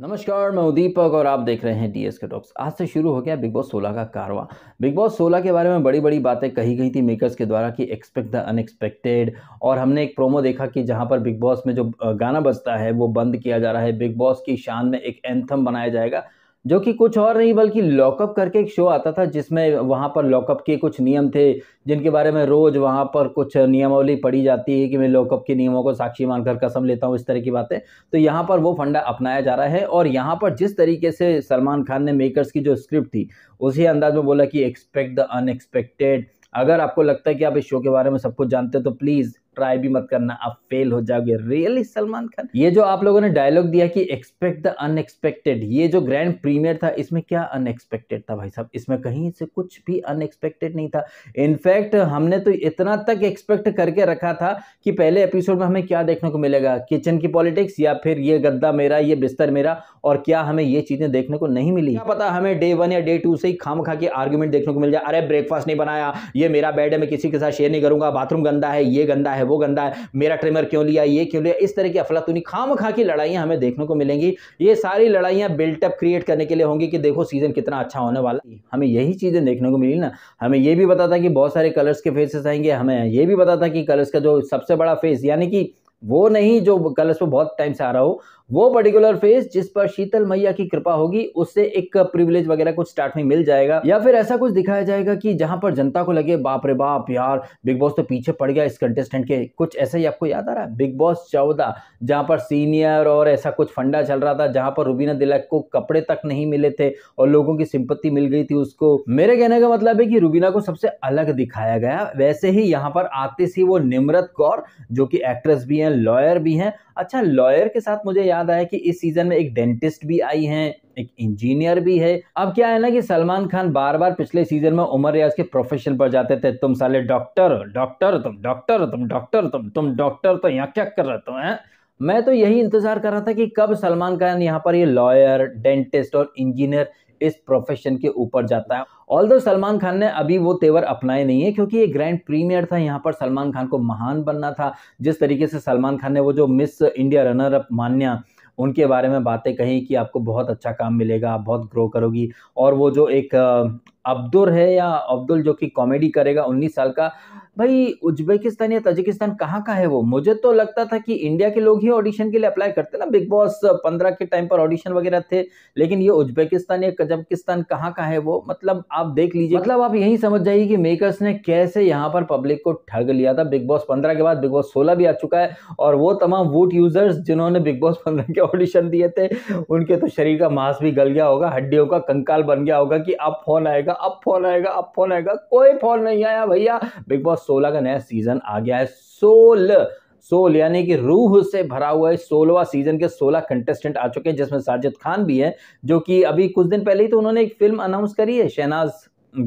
नमस्कार मैं उदीपक और आप देख रहे हैं डीएस के टॉक्स आज से शुरू हो गया बिग बॉस 16 का कारवा बिग बॉस 16 के बारे में बड़ी बड़ी बातें कही गई थी मेकर्स के द्वारा कि एक्सपेक्ट द अनएक्सपेक्टेड और हमने एक प्रोमो देखा कि जहां पर बिग बॉस में जो गाना बजता है वो बंद किया जा रहा है बिग बॉस की शान में एक एंथम बनाया जाएगा जो कि कुछ और नहीं बल्कि लॉकअप करके एक शो आता था जिसमें वहाँ पर लॉकअप के कुछ नियम थे जिनके बारे में रोज़ वहाँ पर कुछ नियमावली पढ़ी जाती है कि मैं लॉकअप के नियमों को साक्षी मानकर कसम लेता हूँ इस तरह की बातें तो यहाँ पर वो फंडा अपनाया जा रहा है और यहाँ पर जिस तरीके से सलमान खान ने मेकर्स की जो स्क्रिप्ट थी उसी अंदाज में बोला कि एक्सपेक्ट द अनएक्सपेक्टेड अगर आपको लगता है कि आप इस शो के बारे में सब कुछ जानते हो तो प्लीज़ ट्राई भी मत करना आप फेल हो जाओगे रियली सलमान खान ये जो आप लोगों ने डायलॉग दिया कि एक्सपेक्ट द अनएक्सपेक्टेड ये जो ग्रैंड प्रीमियर था इसमें क्या अनएक्सपेक्टेड था भाई साहब इसमें कहीं से कुछ भी अनएक्सपेक्टेड नहीं था इनफैक्ट हमने तो इतना तक एक्सपेक्ट करके रखा था कि पहले एपिसोड में हमें क्या देखने को मिलेगा किचन की पॉलिटिक्स या फिर ये गद्दा मेरा ये बिस्तर मेरा और क्या हमें ये चीजें देखने को नहीं मिली क्या पता हमें डे वन या डे टू से ही खाम खा के आर्ग्यूमेंट देखने को मिल जाए अरे ब्रेकफास्ट नहीं बनाया ये मेरा बेड है मैं किसी के साथ शेयर नहीं करूंगा बाथरूम गंदा है ये गंदा है है वो गंदा है मेरा ट्रिमर क्यों लिया ये क्यों लिया इस तरह की अफलातूनी खाम खा की लड़ाइयाँ हमें देखने को मिलेंगी ये सारी लड़ाइयाँ बिल्टअप क्रिएट करने के लिए होंगी कि देखो सीज़न कितना अच्छा होने वाला है हमें यही चीज़ें देखने को मिली ना हमें ये भी पता था कि बहुत सारे कलर्स के फेसेस आएंगे हमें ये भी पता था कि कलर्स का जो सबसे बड़ा फेस यानी कि वो नहीं जो कलर्स पर बहुत टाइम से आ रहा हो वो पर्टिकुलर फेज जिस पर शीतल मैया की कृपा होगी उससे एक प्रिविलेज वगैरह कुछ स्टार्ट में मिल जाएगा या फिर ऐसा कुछ दिखाया जाएगा कि जहां पर जनता को लगे बाप रे बाप यार बिग बॉस तो पीछे पड़ गया इस कंटेस्टेंट के कुछ ऐसा ही आपको याद आ रहा है बिग बॉस चौदह जहां पर सीनियर और ऐसा कुछ फंडा चल रहा था जहां पर रूबीना दिलक को कपड़े तक नहीं मिले थे और लोगों की सिंपत्ति मिल गई थी उसको मेरे कहने का मतलब है कि रूबीना को सबसे अलग दिखाया गया वैसे ही यहाँ पर आती थी वो निमरत कौर जो कि एक्ट्रेस भी है लॉयर भी है अच्छा लॉयर के साथ मुझे याद याद आया कि इस सीजन में एक डेंटिस्ट भी आई है एक इंजीनियर भी है अब क्या है ना कि सलमान खान बार बार पिछले सीजन में उमर रियाज के प्रोफेशन पर जाते थे तुम साले डॉक्टर डॉक्टर तुम डॉक्टर तुम डॉक्टर तुम तुम डॉक्टर तो यहाँ क्या कर रहे हैं मैं तो यही इंतजार कर रहा था कि कब सलमान खान यहाँ पर ये लॉयर डेंटिस्ट और इंजीनियर इस प्रोफेशन के ऊपर जाता है ऑल दो सलमान खान ने अभी वो तेवर अपनाए नहीं है क्योंकि ये ग्रैंड प्रीमियर था यहाँ पर सलमान खान को महान बनना था जिस तरीके से सलमान खान ने वो जो Miss India runner up Manya उनके बारे में बातें कही कि आपको बहुत अच्छा काम मिलेगा आप बहुत ग्रो करोगी और वो जो एक अब्दुर है या अब्दुल जो कि कॉमेडी करेगा उन्नीस साल का भाई उज्बेकिस्तान या तजिकिस्तान कहाँ का है वो मुझे तो लगता था कि इंडिया के लोग ही ऑडिशन के लिए अप्लाई करते ना बिग बॉस पंद्रह के टाइम पर ऑडिशन वगैरह थे लेकिन ये उज्बेकिस्तान या कजबकिस्तान कहाँ का है वो मतलब आप देख लीजिए मतलब आप यही समझ जाइए कि मेकर्स ने कैसे यहाँ पर पब्लिक को ठग लिया था बिग बॉस पंद्रह के बाद बिग बॉस सोलह भी आ चुका है और वो तमाम वोट यूजर्स जिन्होंने बिग बॉस पंद्रह के ऑडिशन दिए थे उनके तो शरीर का मांस भी गल गया होगा हड्डियों का कंकाल बन गया होगा कि अब फोन आएगा आएगा अब फॉल आएगा अब फॉल आएगा कोई फॉल नहीं आया भैया बिग बॉस सोलह का नया सीजन आ गया है सोल सोल यानी कि रूह से भरा हुआ है सोलवा सीजन के सोलह कंटेस्टेंट आ चुके हैं जिसमें साजिद खान भी है जो कि अभी कुछ दिन पहले ही तो उन्होंने एक फिल्म अनाउंस करी है शहनाज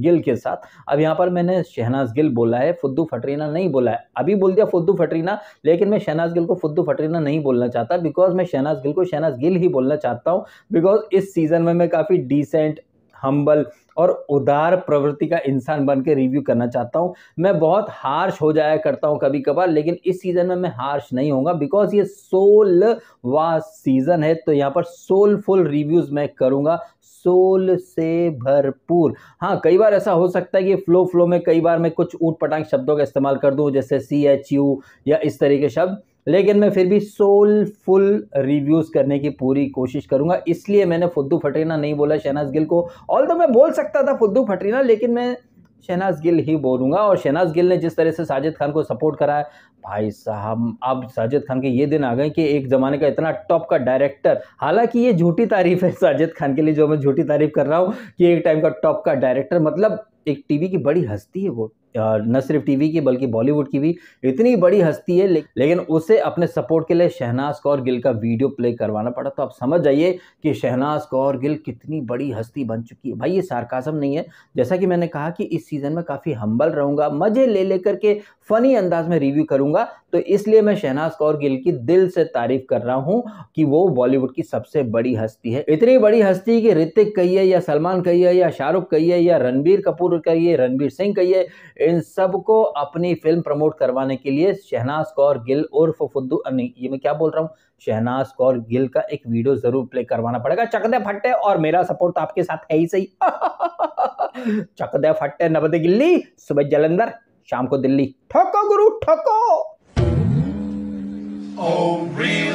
गिल के साथ अब यहाँ पर मैंने शहनाज गिल बोला है फुद्दू फटरीना नहीं बोला है अभी बोल दिया फुद्दू फटरीना लेकिन मैं शहनाज गिल को फुद्दू फटरीना नहीं बोलना चाहता बिकॉज मैं शहनाज गिल को शहनाज गिल ही बोलना चाहता हूँ बिकॉज इस सीज़न में मैं काफ़ी डिसेंट हम्बल और उदार प्रवृत्ति का इंसान बन के रिव्यू करना चाहता हूँ मैं बहुत हार्श हो जाया करता हूँ कभी कभार लेकिन इस सीज़न में मैं हार्श नहीं होऊंगा बिकॉज ये सोल वा सीज़न है तो यहाँ पर सोलफुल रिव्यूज़ मैं करूँगा सोल से भरपूर हाँ कई बार ऐसा हो सकता है कि फ्लो फ्लो में कई बार मैं कुछ ऊट पटांग शब्दों का इस्तेमाल कर दूँ जैसे सी एच यू या इस तरह के शब्द लेकिन मैं फिर भी सोलफुल रिव्यूज़ करने की पूरी कोशिश करूंगा इसलिए मैंने फुद्दू फटरीना नहीं बोला शहनाज गिल को ऑल तो मैं बोल सकता था फुद्दू फटरीना लेकिन मैं शहनाज गिल ही बोलूँगा और शहनाज गिल ने जिस तरह से साजिद खान को सपोर्ट करा है भाई साहब अब साजिद खान के ये दिन आ गए कि एक ज़माने का इतना टॉप का डायरेक्टर हालांकि ये झूठी तारीफ है साजिद खान के लिए जो मैं झूठी तारीफ कर रहा हूँ कि एक टाइम का टॉप का डायरेक्टर मतलब एक टीवी की बड़ी हस्ती है वो न सिर्फ टीवी की बल्कि बॉलीवुड की भी इतनी बड़ी हस्ती है लेकिन उसे अपने सपोर्ट के लिए शहनाज कौर गिल का वीडियो प्ले करवाना पड़ा तो आप समझ जाइए कि शहनाज कौर गिल कितनी बड़ी हस्ती बन चुकी है भाई ये सार्कासम नहीं है जैसा कि मैंने कहा कि इस सीज़न में काफ़ी हम्बल रहूँगा मज़े ले लेकर के फ़नी अंदाज में रिव्यू करूँगा तो इसलिए मैं शहनाज कौर गिल की दिल से तारीफ कर रहा हूँ कि वो बॉलीवुड की सबसे बड़ी हस्ती है इतनी बड़ी हस्ती कि ऋतिक कहिए या सलमान कहिए या शाहरुख कहिए या रणबीर कपूर कहिए रणबीर सिंह कहिए इन सबको अपनी फिल्म प्रमोट करवाने के लिए शहनाज कौर गिल उर्फ फुद्दू नहीं ये मैं क्या बोल रहा हूँ शहनाज कौर गिल का एक वीडियो जरूर प्ले करवाना पड़ेगा चकदे फट्टे और मेरा सपोर्ट आपके साथ है ही सही चकदे फट्टे नबदे गिल्ली सुबह जलंधर शाम को दिल्ली ठको गुरु ठको oh, really?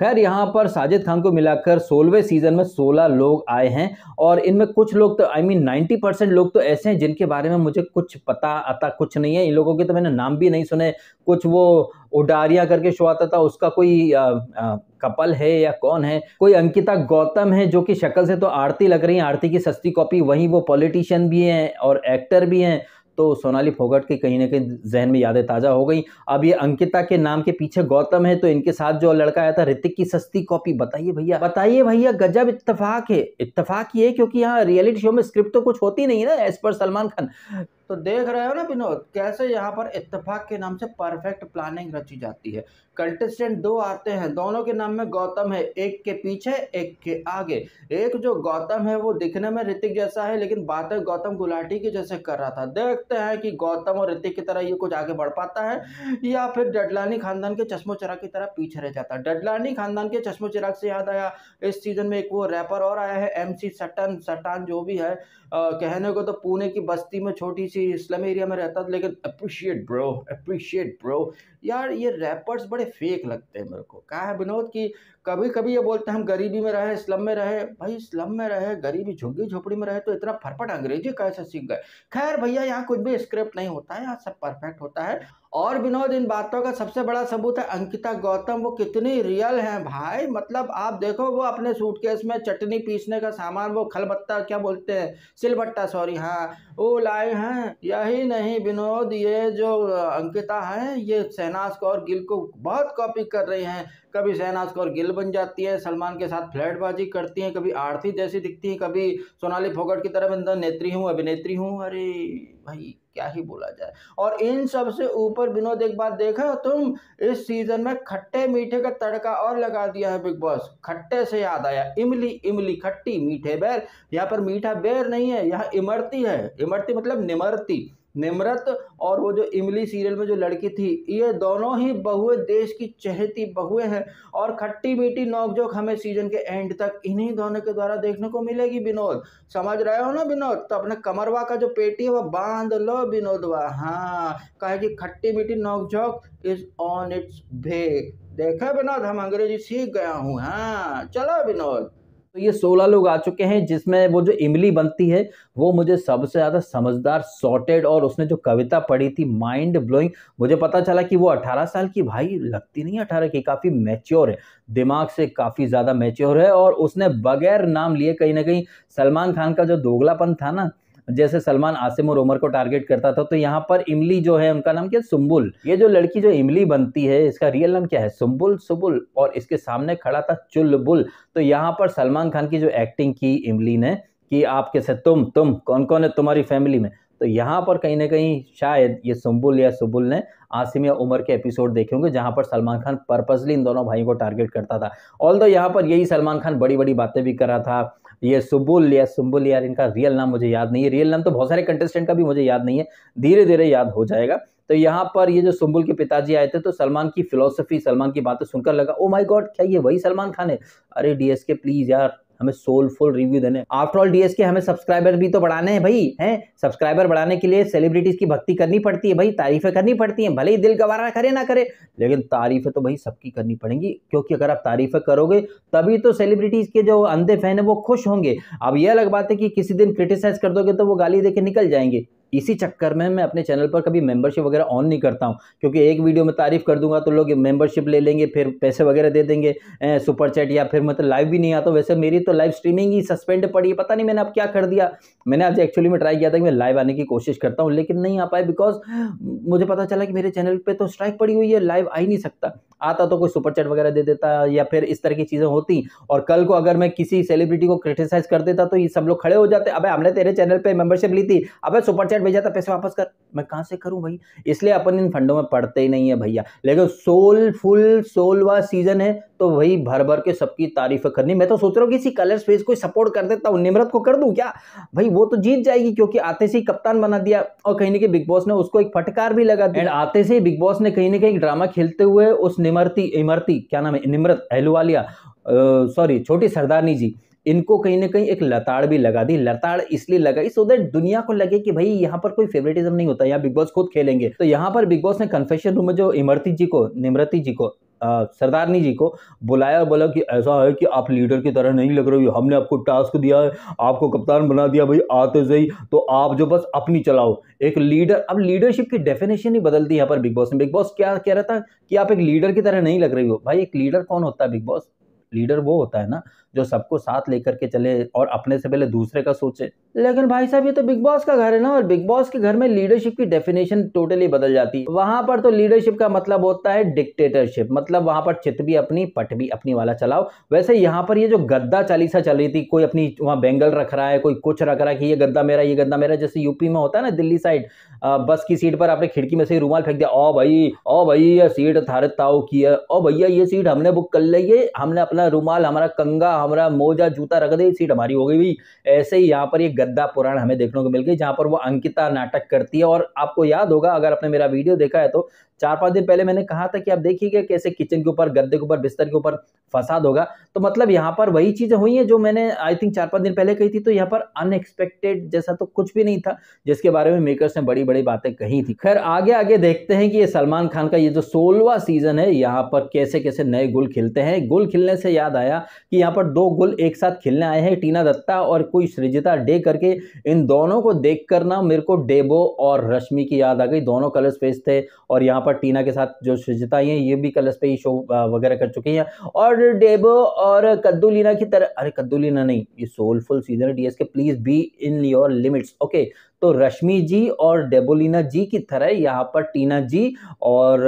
खैर यहाँ पर साजिद खान को मिलाकर सोलहवें सीज़न में सोलह लोग आए हैं और इनमें कुछ लोग तो आई मीन नाइन्टी परसेंट लोग तो ऐसे हैं जिनके बारे में मुझे कुछ पता आता कुछ नहीं है इन लोगों के तो मैंने नाम भी नहीं सुने कुछ वो उडारिया करके शो आता था उसका कोई आ, आ, कपल है या कौन है कोई अंकिता गौतम है जो कि शक्ल से तो आरती लग रही है आरती की सस्ती कॉपी वहीं वो पॉलिटिशियन भी हैं और एक्टर भी हैं तो सोनाली फोगट की कहीं ना कहीं जहन में यादें ताज़ा हो गई अब ये अंकिता के नाम के पीछे गौतम है तो इनके साथ जो लड़का आया था ऋतिक की सस्ती कॉपी बताइए भैया बताइए भैया गजब इतफाक है इतफाक ये क्योंकि यहाँ रियलिटी शो में स्क्रिप्ट तो कुछ होती नहीं ना एज पर सलमान खान तो देख रहे हो ना विनोद कैसे यहाँ पर इत्तेफाक के नाम से परफेक्ट प्लानिंग रची जाती है कंटेस्टेंट दो आते हैं दोनों के नाम में गौतम है एक के पीछे एक के आगे एक जो गौतम है वो दिखने में ऋतिक जैसा है लेकिन बातें गौतम गुलाटी के जैसे कर रहा था देखते हैं कि गौतम और ऋतिक की तरह ये कुछ आगे बढ़ पाता है या फिर डडलानी खानदान के चश्मो चिराग की तरह पीछे रह जाता है डडलानी खानदान के चश्मो चिराग से याद आया इस सीजन में एक वो रैपर और आया है एम सटन सटान जो भी है कहने को तो पुणे की बस्ती में छोटी सी किसी स्लम एरिया में रहता था लेकिन अप्रिशिएट ब्रो अप्रिशिएट ब्रो यार ये रैपर्स बड़े फेक लगते हैं मेरे को कहा है विनोद कि कभी कभी ये बोलते हैं हम गरीबी में रहे स्लम में रहे भाई स्लम में रहे गरीबी झुग्गी झोपड़ी में रहे तो इतना फटफट अंग्रेजी कैसे सीख गए खैर भैया यहाँ कुछ भी स्क्रिप्ट नहीं होता है यहाँ सब परफेक्ट होता है और विनोद इन बातों का सबसे बड़ा सबूत है अंकिता गौतम वो कितनी रियल हैं भाई मतलब आप देखो वो अपने सूटकेस में चटनी पीसने का सामान वो खलबत्ता क्या बोलते हैं सिलबट्टा सॉरी हाँ वो लाए हैं यही नहीं विनोद ये जो अंकिता हैं ये शहनाज कौर गिल को बहुत कॉपी कर रही हैं कभी शहनाज कौर गिल बन जाती है सलमान के साथ फ्लैटबाजी करती हैं कभी आरती जैसी दिखती हैं कभी सोनाली फोगट की तरह मैं नेत्री हूँ अभिनेत्री हूँ अरे भाई क्या ही बोला जाए और इन सब से ऊपर विनोद एक बात देखा तुम इस सीजन में खट्टे मीठे का तड़का और लगा दिया है बिग बॉस खट्टे से याद आया इमली इमली खट्टी मीठे बैर यहाँ पर मीठा बैर नहीं है यहाँ इमरती है इमरती मतलब निमरती निमृत और वो जो इमली सीरियल में जो लड़की थी ये दोनों ही बहुए देश की चहती बहुए हैं और खट्टी मीठी नोकझोंक हमें सीजन के एंड तक इन्हीं दोनों के द्वारा देखने को मिलेगी विनोद समझ रहे हो ना विनोद तो अपने कमरवा का जो पेटी है वह बांध लो विनोदवा हाँ कहे कि खट्टी मीठी नोकझोंक इज ऑन इट्स भे देखा विनोद हम अंग्रेजी सीख गया हूँ हाँ चलो विनोद तो ये सोलह लोग आ चुके हैं जिसमें वो जो इमली बनती है वो मुझे सबसे ज़्यादा समझदार सॉर्टेड और उसने जो कविता पढ़ी थी माइंड ब्लोइंग मुझे पता चला कि वो अठारह साल की भाई लगती नहीं अठारह की काफ़ी मैच्योर है दिमाग से काफ़ी ज़्यादा मैच्योर है और उसने बगैर नाम लिए कहीं ना कहीं सलमान खान का जो दोगलापन था ना जैसे सलमान आसिम और उमर को टारगेट करता था तो यहाँ पर इमली जो है उनका नाम क्या सुम्बुल ये जो लड़की जो इमली बनती है इसका रियल नाम क्या है सुम्बुल सुबुल और इसके सामने खड़ा था चुलबुल तो यहाँ पर सलमान खान की जो एक्टिंग की इमली ने कि आप कैसे तुम तुम कौन कौन है तुम्हारी फैमिली में तो यहाँ पर कहीं ना कहीं शायद ये सुम्बुल या सुबुल ने आसिम या उमर के एपिसोड देखे होंगे जहाँ पर सलमान खान पर्पजली इन दोनों भाइयों को टारगेट करता था ऑल दो यहाँ पर यही सलमान खान बड़ी बड़ी बातें भी कर रहा था ये सुबुल या सुबुल यार इनका रियल नाम मुझे याद नहीं है रियल नाम तो बहुत सारे कंटेस्टेंट का भी मुझे याद नहीं है धीरे धीरे याद हो जाएगा तो यहाँ पर ये जो सुम्बुल के पिताजी आए थे तो सलमान की फिलोसफी सलमान की बातें सुनकर लगा ओ माई गॉड क्या ये वही सलमान खान है अरे डी प्लीज़ यार हमें सोलफुल रिव्यू देने आफ्टर ऑल एस के हमें सब्सक्राइबर भी तो बढ़ाने हैं भाई हैं सब्सक्राइबर बढ़ाने के लिए सेलिब्रिटीज की भक्ति करनी पड़ती है भाई तारीफें करनी पड़ती हैं भले ही दिल गवारा करे ना करे लेकिन तारीफें तो भाई सबकी करनी पड़ेंगी क्योंकि अगर आप तारीफें करोगे तभी तो सेलिब्रिटीज के जो अंधे फैन है वो खुश होंगे अब यह अलग बात है कि किसी दिन क्रिटिसाइज कर दोगे तो वो गाली दे निकल जाएंगे इसी चक्कर में मैं अपने चैनल पर कभी मेंबरशिप वगैरह ऑन नहीं करता हूँ क्योंकि एक वीडियो में तारीफ़ कर दूंगा तो लोग मेंबरशिप ले लेंगे फिर पैसे वगैरह दे देंगे सुपर चैट या फिर मतलब लाइव भी नहीं आता वैसे मेरी तो लाइव स्ट्रीमिंग ही सस्पेंड पड़ी है पता नहीं मैंने अब क्या कर दिया मैंने आज एक्चुअली में ट्राई किया था कि मैं लाइव आने की कोशिश करता हूँ लेकिन नहीं आ पाया बिकॉज मुझे पता चला कि मेरे चैनल पर तो स्ट्राइक पड़ी हुई है लाइव आ ही नहीं सकता आता तो कोई सुपर वगैरह दे देता या फिर इस तरह की चीज़ें होती और कल को अगर मैं किसी सेलिब्रिटी को क्रिटिसाइज कर देता तो ये सब लोग खड़े हो जाते अब हमने तेरे चैनल पर मेंबरशिप ली थी अब सुपर भेजा था पैसे वापस कर मैं कहाँ से करूँ भाई इसलिए अपन इन फंडों में पढ़ते ही नहीं है भैया लेकिन सोल फुल सोलवा सीजन है तो वही भर भर के सबकी तारीफ करनी मैं तो सोच रहा हूँ किसी कलर स्पेस को सपोर्ट कर देता हूँ निमरत को कर दूँ क्या भाई वो तो जीत जाएगी क्योंकि आते से ही कप्तान बना दिया और कहीं ना कहीं बिग बॉस ने उसको एक फटकार भी लगा दिया एंड आते से ही बिग बॉस ने कहीं ना कहीं ड्रामा खेलते हुए उस निमरती इमरती क्या नाम है निमृत अहलुवालिया सॉरी छोटी सरदारनी जी इनको कहीं ना कहीं एक लताड़ भी लगा दी लताड़ इसलिए लगाई सो दैट दुनिया को लगे कि भाई यहाँ पर कोई फेवरेटिज्म नहीं होता यहाँ बिग बॉस खुद खेलेंगे तो यहाँ पर बिग बॉस ने कन्फेशन रूम में जो इमरती जी को निमृति जी को सरदारनी जी को बुलाया और बोला कि ऐसा है कि आप लीडर की तरह नहीं लग रहे हो हमने आपको टास्क दिया है आपको कप्तान बना दिया भाई आते सही तो आप जो बस अपनी चलाओ एक लीडर अब लीडरशिप की डेफिनेशन ही बदलती यहाँ पर बिग बॉस ने बिग बॉस क्या कह रहा था कि आप एक लीडर की तरह नहीं लग रही हो भाई एक लीडर कौन होता है बिग बॉस लीडर वो होता है ना जो सबको साथ लेकर के चले और अपने से पहले दूसरे का सोचे लेकिन भाई साहब ये तो बिग बॉस का घर है ना और बिग बॉस के घर में लीडरशिप की डेफिनेशन टोटली बदल जाती है वहां पर तो लीडरशिप का मतलब होता है डिक्टेटरशिप मतलब वहां पर चित भी अपनी पट भी अपनी वाला चलाओ वैसे यहाँ पर ये जो गद्दा चालीसा चल रही थी कोई अपनी वहाँ बेंगल रख रहा है कोई कुछ रख रहा है कि ये गद्दा मेरा ये गद्दा मेरा जैसे यूपी में होता है ना दिल्ली साइड बस की सीट पर आपने खिड़की में से रूमाल फेंक दिया ओ भाई ओ भाई ये सीट थारे ताओ की है ओ भैया ये सीट हमने बुक कर ली है हमने अपना रूमाल हमारा कंगा हमारा मोजा जूता रख दे सीट हमारी हो गई हुई ऐसे ही यहाँ पर ये गद्दा पुराण हमें देखने को मिल गई जहाँ पर वो अंकिता नाटक करती है और आपको याद होगा अगर आपने मेरा वीडियो देखा है तो चार पाँच दिन पहले मैंने कहा था कि आप देखिएगा कैसे किचन के ऊपर गद्दे के ऊपर बिस्तर के ऊपर फसाद होगा तो मतलब यहाँ पर वही चीज़ें हुई हैं जो मैंने आई थिंक चार पाँच दिन पहले कही थी तो यहाँ पर अनएक्सपेक्टेड जैसा तो कुछ भी नहीं था जिसके बारे में मेकर्स ने बड़ी बड़ी बातें कही थी खैर आगे आगे देखते हैं कि ये सलमान खान का ये जो सोलवा सीजन है यहाँ पर कैसे कैसे नए गुल खिलते हैं गुल खिलने से याद आया कि यहाँ पर दो गोल एक साथ खेलने आए हैं टीना दत्ता और कोई सृजिता डे करके इन दोनों को देख कर ना मेरे को डेबो और रश्मि की याद आ गई दोनों कलर्स पे थे और यहाँ पर टीना के साथ जो सृजिता हैं ये भी कलर्स पे ही शो वगैरह कर चुकी हैं और डेबो और लीना की तरह अरे कद्दूलीना नहीं ये सोलफुल सीजन है D K please be in your limits okay तो रश्मि जी और डेबोलिना जी की तरह यहाँ पर टीना जी और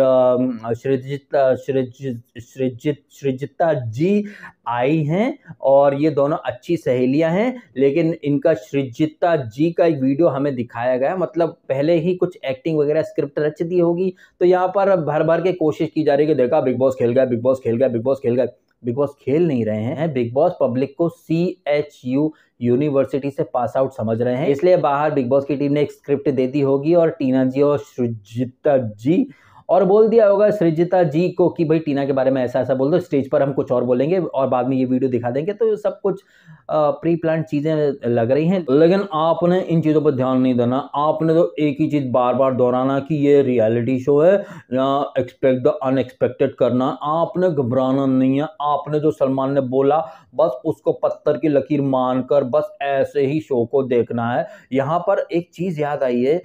श्रजिता श्रजित श्रजिता जी आई हैं और ये दोनों अच्छी सहेलियां हैं लेकिन इनका श्रीजिता जी का एक वीडियो हमें दिखाया गया मतलब पहले ही कुछ एक्टिंग वगैरह स्क्रिप्ट रच दी होगी तो यहाँ पर भर भर के कोशिश की जा रही है कि देखा बिग बॉस खेल गया बिग बॉस खेल गया बिग बॉस खेल गया बिग बॉस खेल नहीं रहे हैं बिग बॉस पब्लिक को सी एच यू यूनिवर्सिटी से पास आउट समझ रहे हैं इसलिए बाहर बिग बॉस की टीम ने एक स्क्रिप्ट दे दी होगी और टीना जी और सुजिता जी और बोल दिया होगा सृजिता जी को कि भाई टीना के बारे में ऐसा ऐसा बोल दो स्टेज पर हम कुछ और बोलेंगे और बाद में ये वीडियो दिखा देंगे तो सब कुछ प्री प्लान चीज़ें लग रही हैं लेकिन आपने इन चीज़ों पर ध्यान नहीं देना आपने तो एक ही चीज़ बार बार दोहराना कि ये रियलिटी शो है या एक्सपेक्ट द अनएक्सपेक्टेड करना आपने घबराना नहीं है आपने जो सलमान ने बोला बस उसको पत्थर की लकीर मानकर बस ऐसे ही शो को देखना है यहाँ पर एक चीज़ याद आई है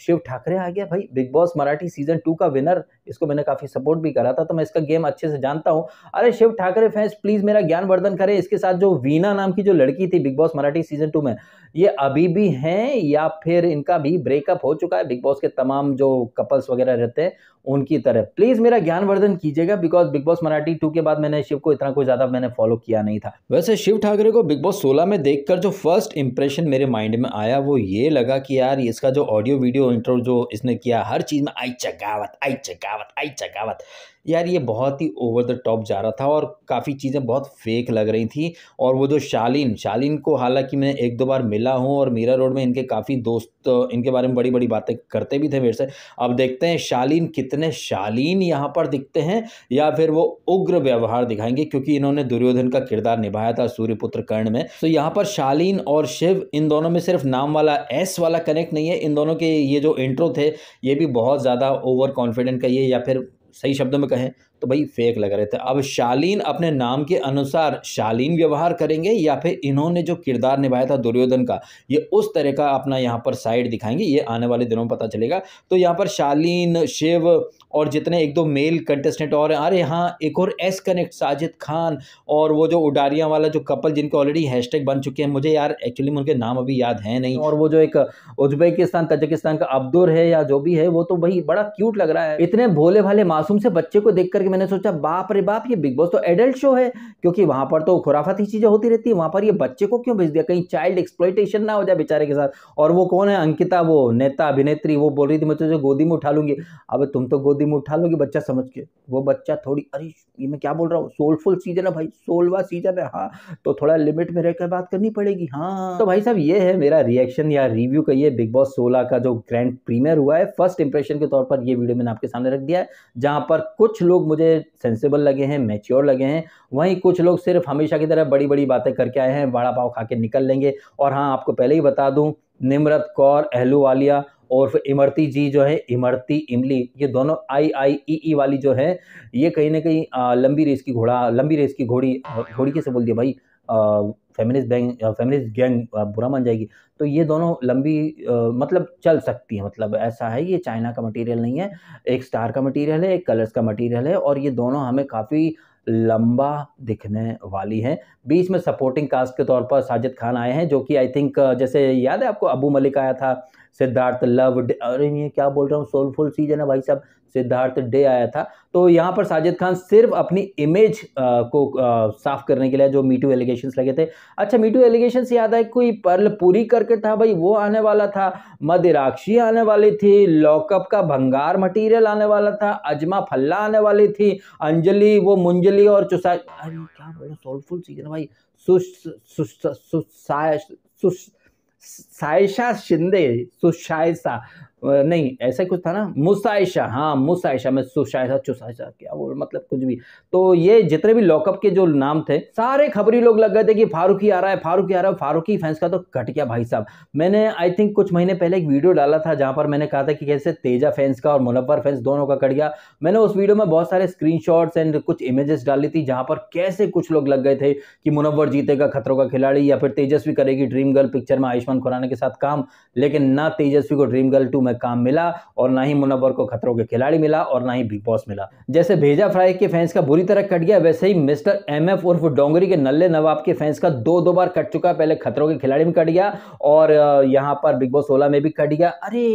शिव ठाकरे आ गया भाई Bigg Boss Marathi season two का विनर इसको मैंने काफ़ी सपोर्ट भी करा था तो मैं इसका गेम अच्छे से जानता हूँ अरे शिव ठाकरे फैंस प्लीज़ मेरा वर्धन करें इसके साथ जो वीना नाम की जो लड़की थी Bigg Boss Marathi season two में ये अभी भी हैं या फिर इनका भी ब्रेकअप हो चुका है बिग बॉस के तमाम जो कपल्स वगैरह रहते हैं उनकी तरह प्लीज़ मेरा ज्ञानवर्धन कीजिएगा because Bigg Boss Marathi two के बाद मैंने शिव को इतना कोई ज़्यादा मैंने फॉलो किया नहीं था वैसे शिव ठाकरे को बिग बॉस सोलह में देखकर जो फर्स्ट इंप्रेशन मेरे माइंड में आया वो ये लगा कि यार इसका जो जो ऑडियो वीडियो इंटरव्यू जो इसने किया हर चीज़ में आई चगावत आई चगावत आई चगावत यार ये बहुत ही ओवर द टॉप जा रहा था और काफ़ी चीज़ें बहुत फेक लग रही थी और वो जो शालीन शालीन को हालांकि मैं एक दो बार मिला हूँ और मीरा रोड में इनके काफ़ी दोस्त इनके बारे में बड़ी बड़ी बातें करते भी थे मेरे से अब देखते हैं शालीन कितने शालीन यहाँ पर दिखते हैं या फिर वो उग्र व्यवहार दिखाएंगे क्योंकि इन्होंने दुर्योधन का किरदार निभाया था सूर्यपुत्र कर्ण में तो यहाँ पर शालीन और शिव इन दोनों में सिर्फ नाम वाला एस वाला कनेक्ट नहीं है इन दोनों के ये जो इंट्रो थे ये भी बहुत ज़्यादा ओवर कॉन्फिडेंट का ये या फिर सही शब्दों में कहें तो भाई फेक लग रहे थे अब शालीन अपने नाम के अनुसार शालीन व्यवहार करेंगे या फिर इन्होंने जो किरदार निभाया था दुर्योधन का ये उस तरह का अपना यहाँ पर साइड दिखाएंगे ये आने वाले दिनों में पता चलेगा तो यहाँ पर शालीन शिव और जितने एक दो मेल कंटेस्टेंट और अरे यहाँ एक और एस कनेक्ट साजिद खान और वो जो उडारिया वाला जो कपल जिनके ऑलरेडी हैशटैग बन चुके हैं मुझे यार एक्चुअली उनके नाम अभी याद है नहीं और वो जो एक उज्बेकिस्तान तजाकिस्तान का अब्दुर है या जो भी है वो तो भाई बड़ा क्यूट लग रहा है इतने भोले भाले मासूम से बच्चे को देख करके कि मैंने सोचा बाप रे बाप ये बिग बॉस तो एडल्ट शो है क्योंकि वहां पर तो खुराफाती चीज़ें होती रहती है वहां पर ये बच्चे को क्यों भेज दिया कहीं चाइल्ड एक्सप्लोइटेशन ना हो जाए बेचारे के साथ और वो कौन है अंकिता वो नेता अभिनेत्री वो बोल रही थी मैं तुझे गोदी में उठा लूंगी अब तुम तो गोदी में उठा लोगी बच्चा समझ के वो बच्चा थोड़ी अरे ये मैं क्या बोल रहा हूँ सोलफुल सीजन है भाई सोलवा सीजन है हाँ तो थोड़ा लिमिट में रहकर बात करनी पड़ेगी हाँ तो भाई साहब ये है मेरा रिएक्शन या रिव्यू कहिए बिग बॉस सोलह का जो ग्रैंड प्रीमियर हुआ है फर्स्ट इंप्रेशन के तौर पर ये वीडियो मैंने आपके सामने रख दिया है जहां पर कुछ लोग मुझे मुझे सेंसेबल लगे हैं मैच्योर लगे हैं वहीं कुछ लोग सिर्फ हमेशा की तरह बड़ी बड़ी बातें करके आए हैं वड़ा पाव खा के निकल लेंगे और हाँ आपको पहले ही बता दूँ निमरत कौर अहलू वालिया और इमरती जी जो है इमरती इमली ये दोनों आई आई ई ई वाली जो है ये कहीं ना कहीं लंबी रेस की घोड़ा लंबी रेस की घोड़ी घोड़ी कैसे बोल दिया भाई आ, फेमिनिस्ट बैंक फेमिनिस्ट गैंग बुरा मान जाएगी तो ये दोनों लंबी आ, uh, मतलब चल सकती है मतलब ऐसा है ये चाइना का मटेरियल नहीं है एक स्टार का मटेरियल है एक कलर्स का मटेरियल है और ये दोनों हमें काफ़ी लंबा दिखने वाली है बीच में सपोर्टिंग कास्ट के तौर पर साजिद खान आए हैं जो कि आई थिंक uh, जैसे याद है आपको अबू मलिक आया था सिद्धार्थ लव अरे ये क्या बोल रहा हूँ सोलफुल सीजन है भाई साहब सिद्धार्थ डे आया था तो यहाँ पर साजिद खान सिर्फ अपनी इमेज आ, को आ, साफ करने के लिए जो मीटू एलिगेशन लगे थे अच्छा मीटू एलिगेशन याद है कोई पर्ल पूरी करके था भाई वो आने वाला था मदिराक्षी आने वाली थी लॉकअप का भंगार मटीरियल आने वाला था अजमा फल्ला आने वाली थी अंजलि वो मुंजली और चुसा अरे क्या बोला सोलफुल सीजन भाई सुस्त सुस्त सुस्त सायशा शिंदे सुशायसा नहीं ऐसा कुछ था ना मुसाइशा हाँ मुसाइशा में सुशाइशा चुसाइशा क्या वो मतलब कुछ भी तो ये जितने भी लॉकअप के जो नाम थे सारे खबरी लोग लग गए थे कि फारूकी आ रहा है फारूकी आ रहा है फारूकी फैंस का तो घट गया भाई साहब मैंने आई थिंक कुछ महीने पहले एक वीडियो डाला था जहाँ पर मैंने कहा था कि कैसे तेजा फैंस का और मुनव्वर फैंस दोनों का कट गया मैंने उस वीडियो में बहुत सारे स्क्रीन एंड कुछ इमेजेस डाली थी जहाँ पर कैसे कुछ लोग लग गए थे कि मुनव्वर जीतेगा खतरों का खिलाड़ी या फिर तेजस्वी करेगी ड्रीम गर्ल पिक्चर में आयुष्मान खुराना के साथ काम लेकिन ना तेजस्वी को ड्रीम गर्ल टू में काम मिला और ना ही मुनवर को खतरों के खिलाड़ी मिला और ना ही बिग बॉस मिला जैसे भेजा फ्राई के फैंस का बुरी तरह कट गया वैसे ही मिस्टर एम एफ उर्फ डोंगरी के नल्ले नवाब के फैंस का दो दो बार कट चुका पहले खतरों के खिलाड़ी में कट गया और यहाँ पर बिग बॉस सोलह में भी कट गया अरे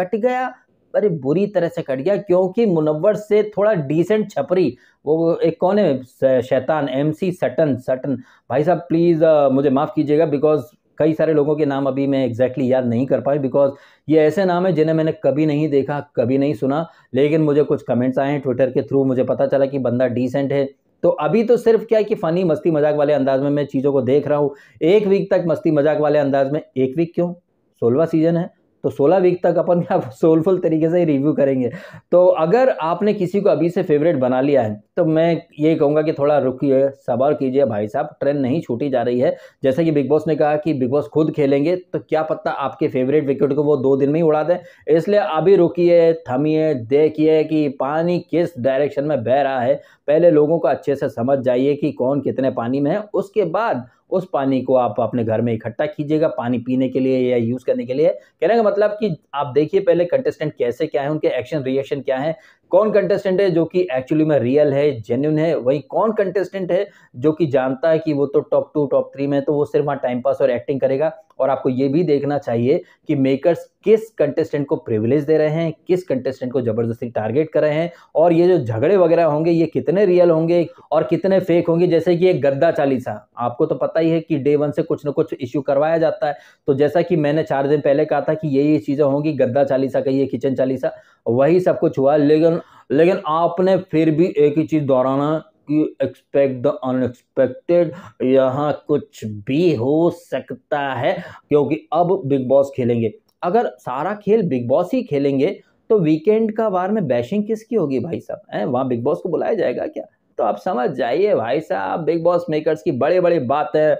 कट गया अरे बुरी तरह से कट गया क्योंकि मुनव्वर से थोड़ा डिसेंट छपरी वो एक कौन है शैतान एमसी सटन सटन भाई साहब प्लीज़ मुझे माफ़ कीजिएगा बिकॉज कई सारे लोगों के नाम अभी मैं एग्जैक्टली याद नहीं कर पाई बिकॉज ये ऐसे नाम है जिन्हें मैंने कभी नहीं देखा कभी नहीं सुना लेकिन मुझे कुछ कमेंट्स आए हैं ट्विटर के थ्रू मुझे पता चला कि बंदा डिसेंट है तो अभी तो सिर्फ क्या है कि फ़नी मस्ती मजाक वाले अंदाज में मैं चीज़ों को देख रहा हूँ एक वीक तक मस्ती मजाक वाले अंदाज में एक वीक क्यों सोलवा सीजन है तो 16 वीक तक अपन आप सोलफुल तरीके से रिव्यू करेंगे तो अगर आपने किसी को अभी से फेवरेट बना लिया है तो मैं ये कहूँगा कि थोड़ा रुकिए सबर कीजिए भाई साहब ट्रेन नहीं छूटी जा रही है जैसे कि बिग बॉस ने कहा कि बिग बॉस खुद खेलेंगे तो क्या पता आपके फेवरेट विकेट को वो दो दिन में ही उड़ा दें इसलिए अभी रुकिए थमिए देखिए कि पानी किस डायरेक्शन में बह रहा है पहले लोगों को अच्छे से समझ जाइए कि कौन कितने पानी में है उसके बाद उस पानी को आप अपने घर में इकट्ठा कीजिएगा पानी पीने के लिए या यूज़ करने के लिए कहने का मतलब कि आप देखिए पहले कंटेस्टेंट कैसे क्या है उनके एक्शन रिएक्शन क्या है कौन कंटेस्टेंट है जो कि एक्चुअली में रियल है जेन्यून है वही कौन कंटेस्टेंट है जो कि जानता है कि वो तो टॉप टू टॉप थ्री में तो वो सिर्फ वहाँ टाइम पास और एक्टिंग करेगा और आपको ये भी देखना चाहिए कि मेकर्स किस कंटेस्टेंट को प्रिविलेज दे रहे हैं किस कंटेस्टेंट को ज़बरदस्ती टारगेट कर रहे हैं और ये जो झगड़े वगैरह होंगे ये कितने रियल होंगे और कितने फेक होंगे जैसे कि एक गद्दा चालीसा आपको तो पता ही है कि डे वन से कुछ ना कुछ इश्यू करवाया जाता है तो जैसा कि मैंने चार दिन पहले कहा था कि ये ये चीज़ें होंगी गद्दा चालीसा कही किचन चालीसा वही सब कुछ हुआ लेकिन लेकिन आपने फिर भी एक ही चीज़ दोहराना कि एक्सपेक्ट द अनएक्सपेक्टेड यहाँ कुछ भी हो सकता है क्योंकि अब बिग बॉस खेलेंगे अगर सारा खेल बिग बॉस ही खेलेंगे तो वीकेंड का बार में बैशिंग किसकी होगी भाई साहब हैं वहाँ बिग बॉस को बुलाया जाएगा क्या तो आप समझ जाइए भाई साहब बिग बॉस मेकर्स की बड़े बड़े बात है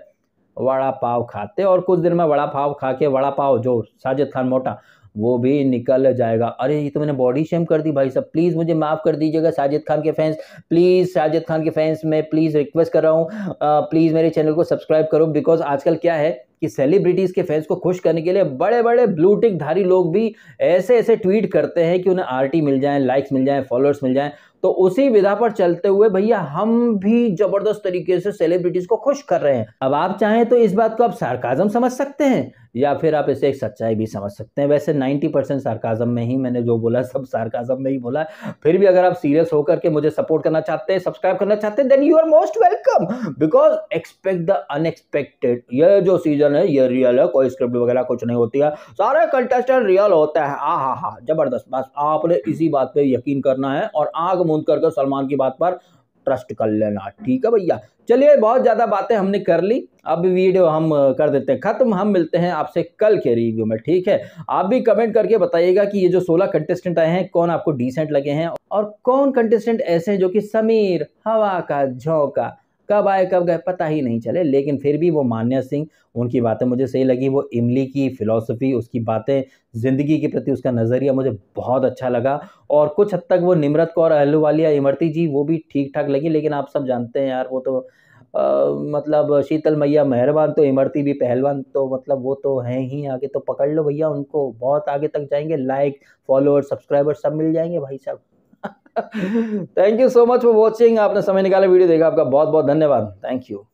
वड़ा पाव खाते और कुछ दिन में वड़ा पाव खा के वड़ा पाव जो साजिद खान मोटा वो भी निकल जाएगा अरे ये तो मैंने बॉडी शेम कर दी भाई साहब प्लीज़ मुझे माफ़ कर दीजिएगा साजिद खान के फैंस प्लीज़ साजिद खान के फैंस मैं प्लीज़ रिक्वेस्ट कर रहा हूँ प्लीज़ मेरे चैनल को सब्सक्राइब करो बिकॉज आजकल क्या है कि सेलिब्रिटीज़ के फैंस को खुश करने के लिए बड़े बड़े ब्लूटिक धारी लोग भी ऐसे ऐसे ट्वीट करते हैं कि उन्हें आरटी मिल जाए लाइक्स मिल जाए फॉलोअर्स मिल जाए तो उसी विधा पर चलते हुए भैया हम भी जबरदस्त तरीके से सेलिब्रिटीज़ को खुश कर रहे हैं अब आप चाहें तो इस बात को आप सार्काजम समझ सकते हैं या फिर आप इसे एक सच्चाई भी समझ सकते हैं वैसे 90 परसेंट सार्काजम में ही मैंने जो बोला सब सार्काजम में ही बोला फिर भी अगर आप सीरियस होकर के मुझे सपोर्ट करना चाहते हैं सब्सक्राइब करना चाहते हैं then you are most welcome because expect the unexpected ये जो सीजन है ये रियल है कोई स्क्रिप्ट वगैरह कुछ नहीं होती है सारे कंटेस्टेंट रियल होता है आ हा हा जबरदस्त बस आपने इसी बात पर यकीन करना है और आग मूंद करके सलमान की बात पर ट्रस्ट कर लेना ठीक है भैया चलिए बहुत ज़्यादा बातें हमने कर ली अब वीडियो हम कर देते हैं ख़त्म हम मिलते हैं आपसे कल के रिव्यू में ठीक है आप भी कमेंट करके बताइएगा कि ये जो सोलह कंटेस्टेंट आए हैं कौन आपको डिसेंट लगे हैं और कौन कंटेस्टेंट ऐसे हैं जो कि समीर हवा का झोंका कब आए कब गए पता ही नहीं चले लेकिन फिर भी वो मान्या सिंह उनकी बातें मुझे सही लगी वो इमली की फ़िलासफ़ी उसकी बातें ज़िंदगी के प्रति उसका नज़रिया मुझे बहुत अच्छा लगा और कुछ हद तक वो निमरत कौर अहलूवालिया इमरती जी वो भी ठीक ठाक लगी लेकिन आप सब जानते हैं यार वो तो आ, मतलब शीतल मैया मेहरबान तो इमरती भी पहलवान तो मतलब वो तो हैं ही आगे तो पकड़ लो भैया उनको बहुत आगे तक जाएंगे लाइक फॉलोअर सब्सक्राइबर सब मिल जाएंगे भाई साहब thank you so much for watching आपने समय निकाला वीडियो देखा आपका बहुत बहुत धन्यवाद थैंक यू